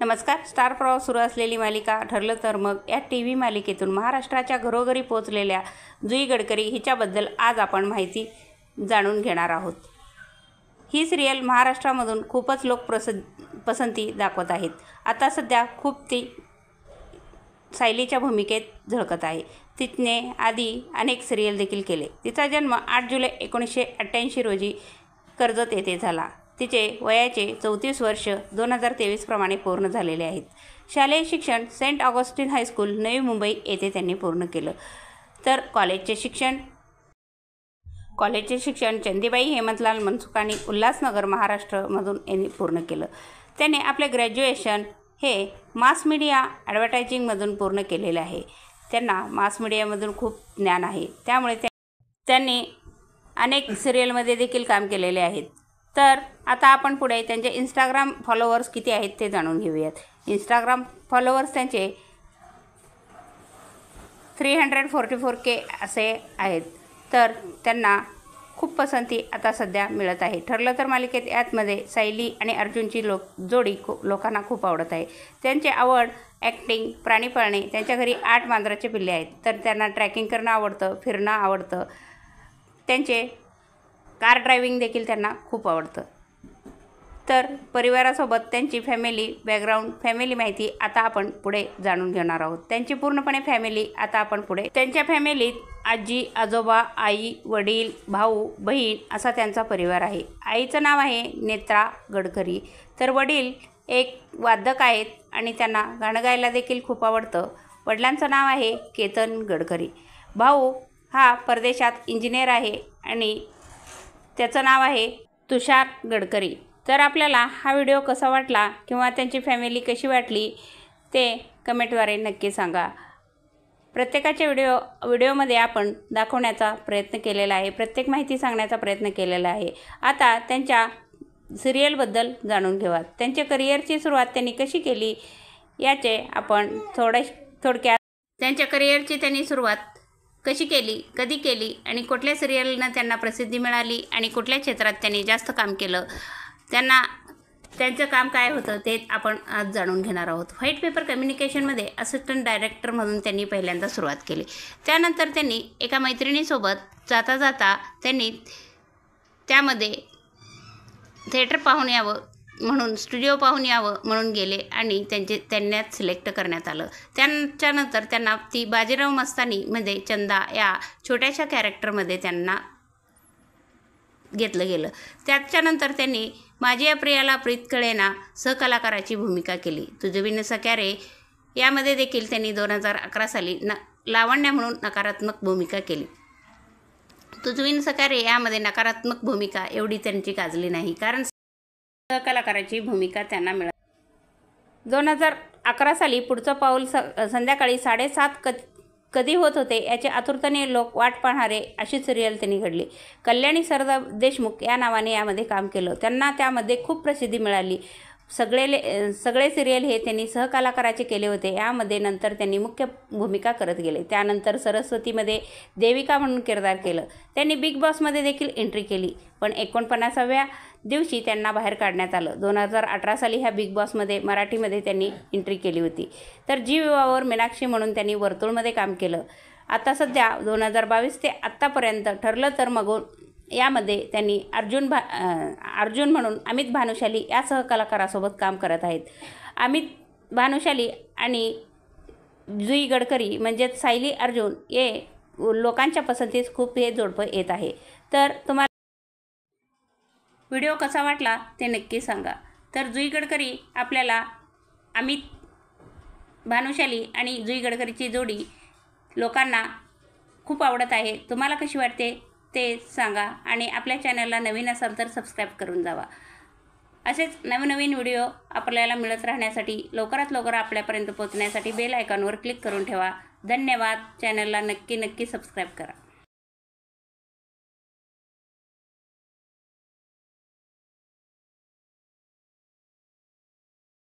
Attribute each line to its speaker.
Speaker 1: नमस्कार स्टार प्रवाह सुरू असलेली मालिका ठरलं तर मग या टी व्ही मालिकेतून महाराष्ट्राच्या घरोघरी पोचलेल्या जुई गडकरी हिच्याबद्दल आज आपण माहिती जाणून घेणार आहोत ही सिरियल महाराष्ट्रामधून खूपच लोक प्रस पसंती दाखवत आहेत आता सध्या खूप ती सायलीच्या भूमिकेत झळकत आहे तिथने आधी अनेक सिरियल देखील केले तिचा जन्म आठ जुलै एकोणीसशे अठ्ठ्याऐंशी रोजी कर्जत येथे झाला तिचे वयाचे चौतीस वर्ष दोन हजार तेवीसप्रमाणे पूर्ण झालेले आहेत शालेय शिक्षण सेंट ऑगस्टिन हायस्कूल नवी मुंबई येथे त्यांनी पूर्ण केलं तर कॉलेजचे शिक्षण कॉलेजचे शिक्षण चंदीबाई हेमंतलाल मनसुखानी उल्हासनगर महाराष्ट्रमधून यांनी पूर्ण केलं त्याने आपले ग्रॅज्युएशन हे मास मीडिया ॲडव्हर्टायझिंगमधून पूर्ण केलेले आहे त्यांना मास मीडियामधून खूप ज्ञान आहे त्यामुळे त्यांनी अनेक सिरियलमध्ये देखील काम केलेले आहेत तर आता आपण पुढे त्यांचे इंस्टाग्राम फॉलोअर्स किती आहेत ते जाणून घेऊयात इंस्टाग्राम फॉलोअर्स त्यांचे three hundred forty four K असे आहेत तर त्यांना खूप पसंती आता सध्या मिळत आहे ठरलं तर मालिकेत यातमध्ये सायली आणि अर्जुनची लोक जोडी खूप लोकांना खूप आवडत आहे त्यांची आवड ॲक्टिंग प्राणी पाळणे त्यांच्या घरी आठ मांजराचे पिल्ले आहेत तर त्यांना ट्रॅकिंग करणं आवडतं फिरणं आवडतं त्यांचे कार ड्रायव्हिंग देखील त्यांना खूप आवडतं तर परिवारासोबत त्यांची फॅमिली बॅकग्राऊंड फॅमिली माहिती आता आपण पुढे जाणून घेणार आहोत त्यांची पूर्णपणे फॅमिली आता आपण पुढे त्यांच्या फॅमिलीत आजी आजोबा आई वडील भाऊ बहीण असा त्यांचा परिवार आहे आईचं नाव आहे नेत्रा गडकरी तर वडील एक वादक आहेत आणि त्यांना गाणं गायला देखील खूप आवडतं वडिलांचं नाव आहे केतन गडकरी भाऊ हा परदेशात इंजिनियर आहे आणि त्याचं नाव आहे तुषार गडकरी तर आपल्याला हा व्हिडिओ कसा वाटला किंवा त्यांची फॅमिली कशी वाटली ते कमेंटद्वारे नक्की सांगा प्रत्येकाच्या व्हिडिओ व्हिडिओमध्ये आपण दाखवण्याचा प्रयत्न केलेला आहे प्रत्येक माहिती सांगण्याचा प्रयत्न केलेला आहे आता त्यांच्या सिरियलबद्दल जाणून घेवा त्यांच्या करिअरची सुरुवात त्यांनी कशी केली याचे आपण थोडे थोडक्यात त्यांच्या करिअरची त्यांनी सुरुवात कशी केली कधी केली आणि कुठल्या सिरियलनं त्यांना प्रसिद्धी मिळाली आणि कुठल्या क्षेत्रात त्यांनी जास्त काम केलं त्यांना त्यांचं काम काय होतं ते आपण आज जाणून घेणार आहोत व्हाईट पेपर कम्युनिकेशनमध्ये असिस्टंट डायरेक्टर म्हणून त्यांनी पहिल्यांदा सुरुवात केली त्यानंतर त्यांनी एका मैत्रिणीसोबत जाता जाता त्यांनी त्यामध्ये थिएटर पाहून यावं म्हणून स्टुडिओ पाहून यावं म्हणून गेले आणि त्यांचे त्यांनाच सिलेक्ट करण्यात आलं त्यांच्यानंतर त्यांना ती बाजीराव मस्तानीमध्ये चंदा या छोट्याशा कॅरेक्टरमध्ये त्यांना घेतलं गेलं त्याच्यानंतर त्यांनी माझी प्रियाला प्रीत कळेना सहकलाकाराची भूमिका केली तुझविन सख्यारे यामध्ये देखील त्यांनी दोन हजार अकरा साली न लावण्या म्हणून नकारात्मक भूमिका केली तुझविन सकारे यामध्ये नकारात्मक भूमिका एवढी त्यांची गाजली नाही कारण कलाकाराची भूमिका त्यांना मिळाली दोन हजार अकरा साली पुढचं पाऊल स संध्याकाळी साडेसात क कधी होत होते याचे आतुरतेने लोक वाट पाहणारे अशी सिरियल त्यांनी घडली कल्याणी सरदा देशमुख या नावाने यामध्ये काम केलं त्यांना त्यामध्ये खूप प्रसिद्धी मिळाली सगळे सगळे सिरियल हे त्यांनी सहकलाकाराचे केले होते यामध्ये नंतर त्यांनी मुख्य भूमिका करत गेले त्यानंतर सरस्वतीमध्ये देविका म्हणून किरदार केलं त्यांनी बिग बॉसमध्ये देखील एंट्री केली पण एकोणपन्नासाव्या दिवशी त्यांना बाहेर काढण्यात आलं दोन हजार अठरा साली ह्या बिग बॉसमध्ये मराठीमध्ये त्यांनी एंट्री केली होती तर जी विवावर मीनाक्षी म्हणून त्यांनी वर्तुळमध्ये काम केलं आता सध्या दोन हजार बावीस ते आत्तापर्यंत ठरलं तर मगो यामध्ये त्यांनी अर्जुन भा अर्जुन म्हणून अमित भानुशाली या सहकलाकारासोबत काम करत आहेत अमित भानुशाली आणि जुई गडकरी म्हणजेच सायली अर्जुन हे लोकांच्या पसंतीस खूप हे जोडपं येत आहे तर तुम्हाला व्हिडिओ कसा वाटला ते नक्की सांगा तर जुई गडकरी आपल्याला अमित भानुशाली आणि जुई गडकरीची जोडी लोकांना खूप आवडत आहे तुम्हाला कशी वाटते ते सांगा आणि आपल्या चॅनलला नवीन असाल तर सबस्क्राईब करून जावा असेच नवनवीन व्हिडिओ आपल्याला मिळत राहण्यासाठी लवकरात लवकर आपल्यापर्यंत पोहोचण्यासाठी बेल आयकॉनवर क्लिक करून ठेवा धन्यवाद चॅनलला नक्की नक्की सबस्क्राईब करा